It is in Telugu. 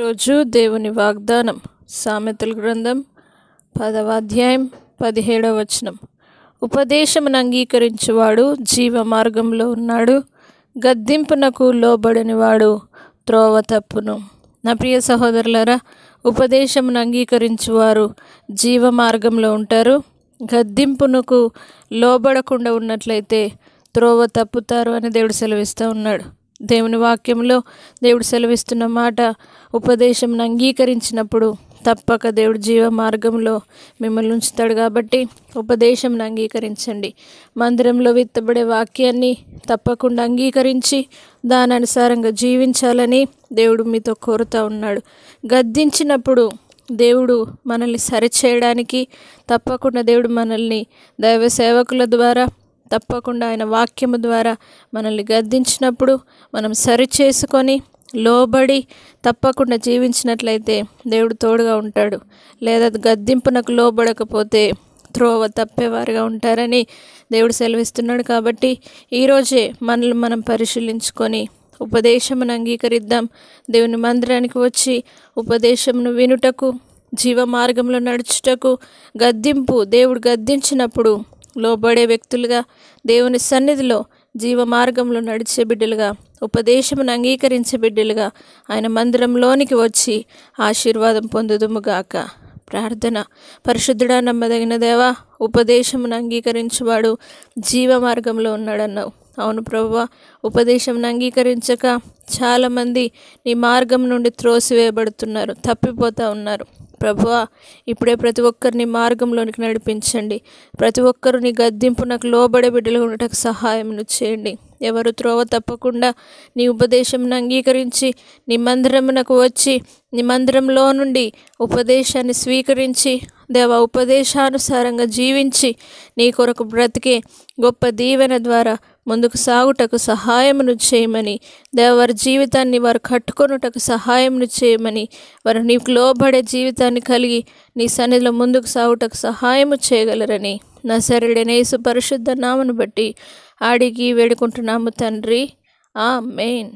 రోజు దేవుని వాగ్దానం సామెతల గ్రంథం పదవ అధ్యాయం పదిహేడవ వచనం ఉపదేశమును అంగీకరించువాడు జీవ మార్గంలో ఉన్నాడు గద్దింపునకు లోబడనివాడు త్రోవ తప్పును నా ప్రియ సహోదరులరా ఉపదేశమును అంగీకరించేవారు జీవ మార్గంలో ఉంటారు గద్దింపునకు లోబడకుండా ఉన్నట్లయితే త్రోవ తప్పుతారు అని దేవుడు సెలవిస్తూ ఉన్నాడు దేవుని వాక్యంలో దేవుడు సెలవిస్తున్న మాట ఉపదేశంను అంగీకరించినప్పుడు తప్పక దేవుడు జీవ మార్గంలో మిమ్మల్ని ఉంచుతాడు కాబట్టి ఉపదేశంను అంగీకరించండి మందిరంలో విత్తబడే వాక్యాన్ని తప్పకుండా అంగీకరించి దాని అనుసారంగా జీవించాలని దేవుడు మీతో కోరుతూ ఉన్నాడు గద్దించినప్పుడు దేవుడు మనల్ని సరిచేయడానికి తప్పకుండా దేవుడు మనల్ని దైవ సేవకుల ద్వారా తప్పకుండా ఆయన వాక్యము ద్వారా మనల్ని గద్దించినప్పుడు మనం సరిచేసుకొని లోబడి తప్పకుండా జీవించినట్లయితే దేవుడు తోడుగా ఉంటాడు లేదా గద్దింపునకు లోబడకపోతే త్రోవ తప్పేవారుగా ఉంటారని దేవుడు సెలవిస్తున్నాడు కాబట్టి ఈరోజే మనల్ని మనం పరిశీలించుకొని ఉపదేశమును అంగీకరిద్దాం దేవుని మందిరానికి వచ్చి ఉపదేశమును వినుటకు జీవ మార్గంలో నడుచుటకు గద్దింపు దేవుడు గద్దించినప్పుడు లోబడే వ్యక్తులుగా దేవుని సన్నిధిలో జీవ మార్గంలో నడిచే బిడ్డలుగా ఉపదేశమును అంగీకరించే బిడ్డలుగా ఆయన మందిరంలోనికి వచ్చి ఆశీర్వాదం పొందుదుముగాక ప్రార్థన పరిశుద్ధుడా నమ్మదగిన దేవా ఉపదేశమును అంగీకరించువాడు జీవ మార్గంలో ఉన్నాడన్నావు అవును ప్రభువ ఉపదేశం అంగీకరించక చాలామంది నీ మార్గం నుండి త్రోసివేయబడుతున్నారు తప్పిపోతూ ఉన్నారు ప్రభువా ఇప్పుడే ప్రతి ఒక్కరిని మార్గంలోనికి నడిపించండి ప్రతి ఒక్కరు నీ నాకు లోబడే బిడ్డలు ఉండటకు సహాయం చేయండి ఎవరు త్రోవ తప్పకుండా నీ ఉపదేశంను అంగీకరించి నీ మందిరమునకు వచ్చి నీ మందిరంలో నుండి ఉపదేశాన్ని స్వీకరించి దేవ ఉపదేశానుసారంగా జీవించి నీ కొరకు బ్రతికే గొప్ప దీవెన ద్వారా ముందుకు సాగుటకు సహాయమును చేయమని దేవవారి జీవితాన్ని వారు కట్టుకొనుటకు సహాయమును చేయమని వారు నీకు లోబడే జీవితాన్ని కలిగి నీ సన్నిధిలో ముందుకు సాగుటకు సహాయము చేయగలరని నా నసరుడనేసు పరిశుద్ధ నామను బట్టి ఆడిగి వేడుకుంటున్నాము తండ్రి ఆ మెయిన్